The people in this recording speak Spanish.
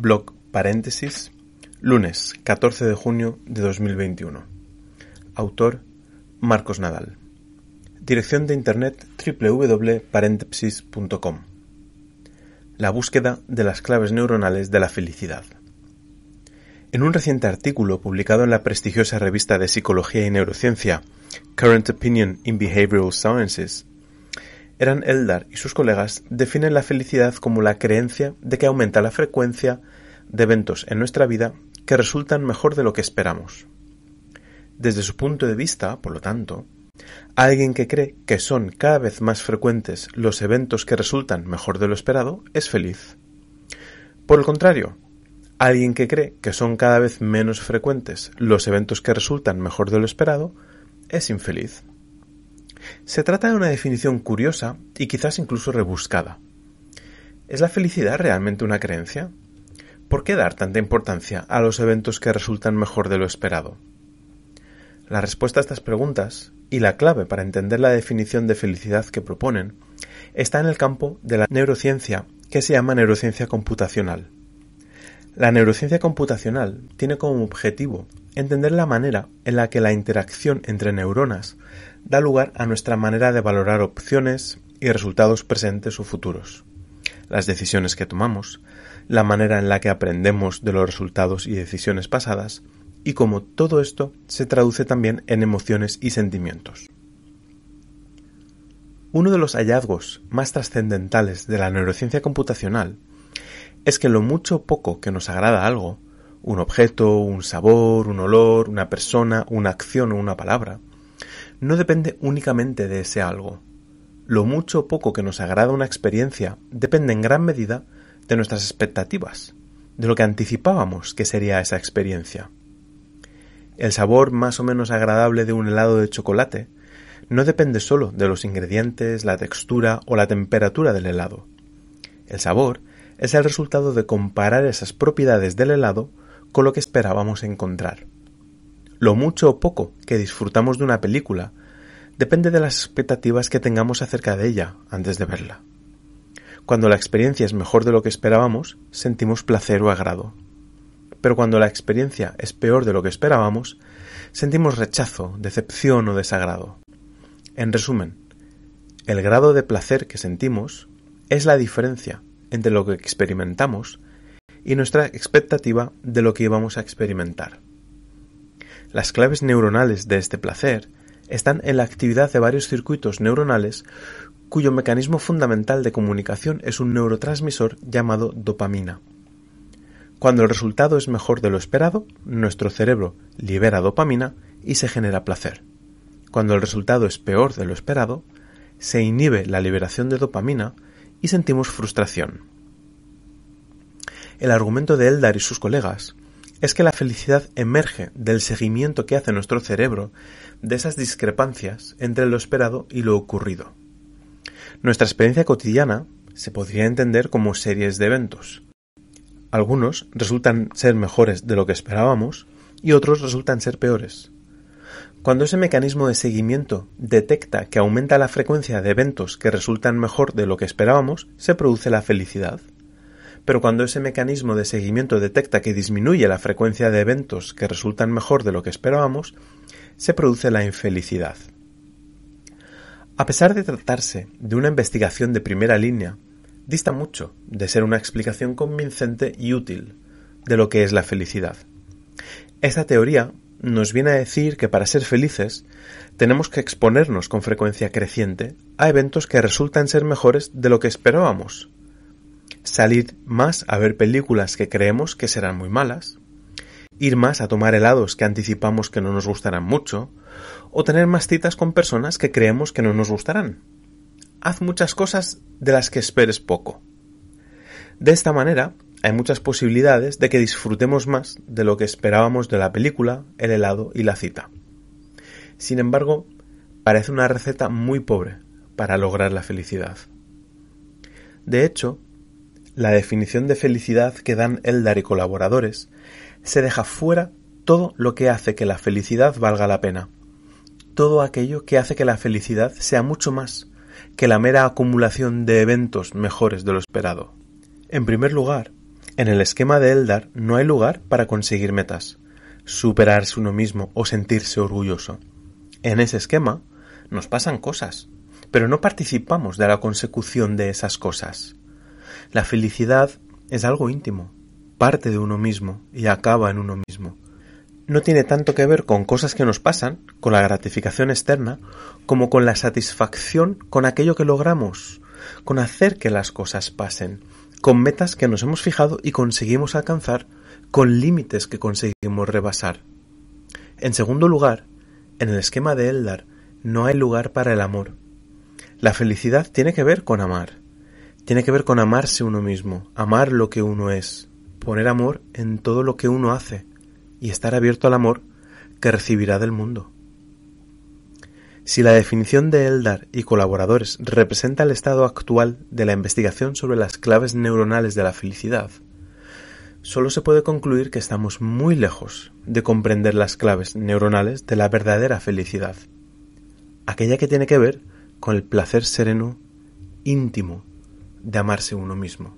Blog paréntesis lunes 14 de junio de 2021. Autor Marcos Nadal. Dirección de internet www.parentesis.com. La búsqueda de las claves neuronales de la felicidad. En un reciente artículo publicado en la prestigiosa revista de psicología y neurociencia Current Opinion in Behavioral Sciences, eran Eldar y sus colegas definen la felicidad como la creencia de que aumenta la frecuencia de eventos en nuestra vida que resultan mejor de lo que esperamos. Desde su punto de vista, por lo tanto, alguien que cree que son cada vez más frecuentes los eventos que resultan mejor de lo esperado es feliz. Por el contrario, alguien que cree que son cada vez menos frecuentes los eventos que resultan mejor de lo esperado es infeliz. Se trata de una definición curiosa y quizás incluso rebuscada. ¿Es la felicidad realmente una creencia? ¿Por qué dar tanta importancia a los eventos que resultan mejor de lo esperado? La respuesta a estas preguntas, y la clave para entender la definición de felicidad que proponen, está en el campo de la neurociencia que se llama neurociencia computacional. La neurociencia computacional tiene como objetivo entender la manera en la que la interacción entre neuronas da lugar a nuestra manera de valorar opciones y resultados presentes o futuros, las decisiones que tomamos, la manera en la que aprendemos de los resultados y decisiones pasadas, y cómo todo esto se traduce también en emociones y sentimientos. Uno de los hallazgos más trascendentales de la neurociencia computacional es que lo mucho o poco que nos agrada algo, un objeto, un sabor, un olor, una persona, una acción o una palabra, no depende únicamente de ese algo. Lo mucho o poco que nos agrada una experiencia depende en gran medida de nuestras expectativas, de lo que anticipábamos que sería esa experiencia. El sabor más o menos agradable de un helado de chocolate no depende solo de los ingredientes, la textura o la temperatura del helado. El sabor es el resultado de comparar esas propiedades del helado con lo que esperábamos encontrar. Lo mucho o poco que disfrutamos de una película depende de las expectativas que tengamos acerca de ella antes de verla. Cuando la experiencia es mejor de lo que esperábamos, sentimos placer o agrado. Pero cuando la experiencia es peor de lo que esperábamos, sentimos rechazo, decepción o desagrado. En resumen, el grado de placer que sentimos es la diferencia entre lo que experimentamos y nuestra expectativa de lo que íbamos a experimentar. Las claves neuronales de este placer están en la actividad de varios circuitos neuronales cuyo mecanismo fundamental de comunicación es un neurotransmisor llamado dopamina. Cuando el resultado es mejor de lo esperado, nuestro cerebro libera dopamina y se genera placer. Cuando el resultado es peor de lo esperado, se inhibe la liberación de dopamina y sentimos frustración. El argumento de Eldar y sus colegas es que la felicidad emerge del seguimiento que hace nuestro cerebro de esas discrepancias entre lo esperado y lo ocurrido. Nuestra experiencia cotidiana se podría entender como series de eventos. Algunos resultan ser mejores de lo que esperábamos y otros resultan ser peores. Cuando ese mecanismo de seguimiento detecta que aumenta la frecuencia de eventos que resultan mejor de lo que esperábamos, se produce la felicidad. Pero cuando ese mecanismo de seguimiento detecta que disminuye la frecuencia de eventos que resultan mejor de lo que esperábamos, se produce la infelicidad. A pesar de tratarse de una investigación de primera línea, dista mucho de ser una explicación convincente y útil de lo que es la felicidad. Esta teoría nos viene a decir que para ser felices tenemos que exponernos con frecuencia creciente a eventos que resultan ser mejores de lo que esperábamos. Salir más a ver películas que creemos que serán muy malas, ir más a tomar helados que anticipamos que no nos gustarán mucho, o tener más citas con personas que creemos que no nos gustarán. Haz muchas cosas de las que esperes poco. De esta manera, hay muchas posibilidades de que disfrutemos más de lo que esperábamos de la película, el helado y la cita. Sin embargo, parece una receta muy pobre para lograr la felicidad. De hecho, la definición de felicidad que dan Eldar y colaboradores se deja fuera todo lo que hace que la felicidad valga la pena, todo aquello que hace que la felicidad sea mucho más que la mera acumulación de eventos mejores de lo esperado. En primer lugar, en el esquema de Eldar no hay lugar para conseguir metas, superarse uno mismo o sentirse orgulloso. En ese esquema nos pasan cosas, pero no participamos de la consecución de esas cosas. La felicidad es algo íntimo, parte de uno mismo y acaba en uno mismo. No tiene tanto que ver con cosas que nos pasan, con la gratificación externa, como con la satisfacción con aquello que logramos, con hacer que las cosas pasen, con metas que nos hemos fijado y conseguimos alcanzar, con límites que conseguimos rebasar. En segundo lugar, en el esquema de Eldar no hay lugar para el amor. La felicidad tiene que ver con amar. Tiene que ver con amarse uno mismo, amar lo que uno es, poner amor en todo lo que uno hace y estar abierto al amor que recibirá del mundo. Si la definición de Eldar y colaboradores representa el estado actual de la investigación sobre las claves neuronales de la felicidad, solo se puede concluir que estamos muy lejos de comprender las claves neuronales de la verdadera felicidad, aquella que tiene que ver con el placer sereno, íntimo, de amarse uno mismo.